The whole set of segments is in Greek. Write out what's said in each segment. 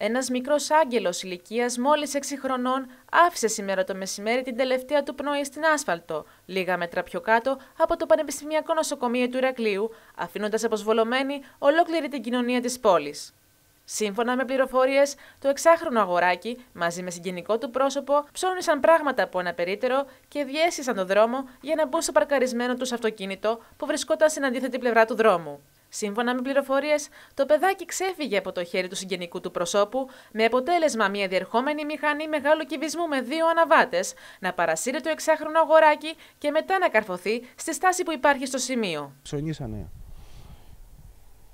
Ένας μικρός άγγελος ηλικίας μόλις 6 χρονών άφησε σήμερα το μεσημέρι την τελευταία του πνοή στην άσφαλτο, λίγα μέτρα πιο κάτω από το Πανεπιστημιακό Νοσοκομείο του Ηρακλείου, αφήνοντας αποσβολωμένη ολόκληρη την κοινωνία της πόλης. Σύμφωνα με πληροφορίες, το εξάχρονο αγοράκι μαζί με συγγενικό του πρόσωπο ψώνησαν πράγματα από ένα περίτερο και διέσχισαν τον δρόμο για να μπουν στο παρκαρισμένο τους αυτοκίνητο που βρισκόταν στην αντίθετη πλευρά του δρόμου. Σύμφωνα με πληροφορίες, το παιδάκι ξέφυγε από το χέρι του συγγενικού του προσώπου, με αποτέλεσμα μια διερχόμενη μηχανή μεγάλου κυβισμού με δύο αναβάτες να παρασύρει το εξάχρονο αγοράκι και μετά να καρφωθεί στη στάση που υπάρχει στο σημείο. Ψωνίσανε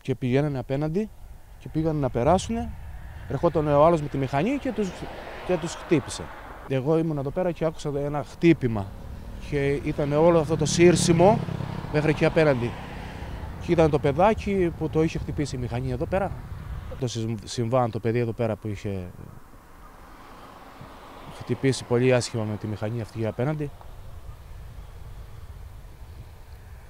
και πηγαίνανε απέναντι και πήγαν να περάσουν. Ερχόταν ο άλλος με τη μηχανή και τους και τους χτύπησε. Εγώ ήμουν εδώ πέρα και άκουσα ένα χτύπημα. Και ήταν όλο αυτό το σύρσιμο μέχρι και απέναντι. Και ήταν το παιδάκι που το είχε χτυπήσει η μηχανή εδώ πέρα. Το συμβάν, το παιδί εδώ πέρα που είχε χτυπήσει πολύ άσχημα με τη μηχανή αυτή απέναντι.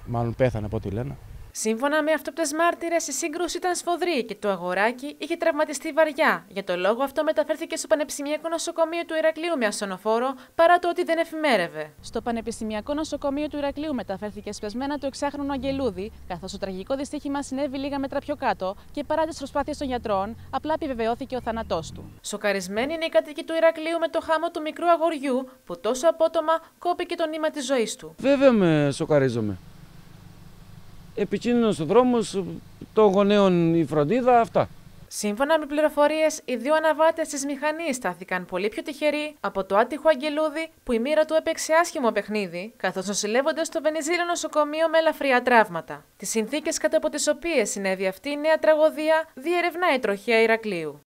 Μάλλον πέθανε από ό,τι λένε. Σύμφωνα με αυτόπτες μάρτυρες, η σύγκρουση ήταν σφοδρή και το αγοράκι είχε τραυματιστεί βαριά. Για το λόγο αυτό μεταφέρθηκε στο Πανεπιστημιακό Νοσοκομείο του Ηρακλείου με ασθενοφόρο, παρά το ότι δεν εφημέρευε. Στο Πανεπιστημιακό Νοσοκομείο του Ηρακλείου μεταφέρθηκε σπεσμένα το εξάχρονο Αγγελούδη, καθώς το τραγικό δυστύχημα συνέβη λίγα μέτρα πιο κάτω και παρά τις προσπάθειες των γιατρών, απλά επιβεβαιώθηκε ο θάνατός του. Σοκαρισμένη είναι η κατοική του Ηρακλείου με το χάμο του μικρού αγοριού, που τόσο απότομα κόπηκε το νήμα της ζωής του. Βέβαια με σοκαρίζομαι επικίνδυνος ο δρόμος, το γονέων η φροντίδα, αυτά. Σύμφωνα με πληροφορίες, οι δύο αναβάτες της μηχανής στάθηκαν πολύ πιο τυχεροί από το άτυχο Αγγελούδη που η μοίρα του έπαιξε άσχημο παιχνίδι, καθώς νοσηλεύονται στο Βενιζέλο νοσοκομείο με ελαφριά τραύματα. Τις συνθήκες κατά από τις οποίες συνέβη αυτή η νέα τραγωδία διερευνά η τροχία Ηρακλείου.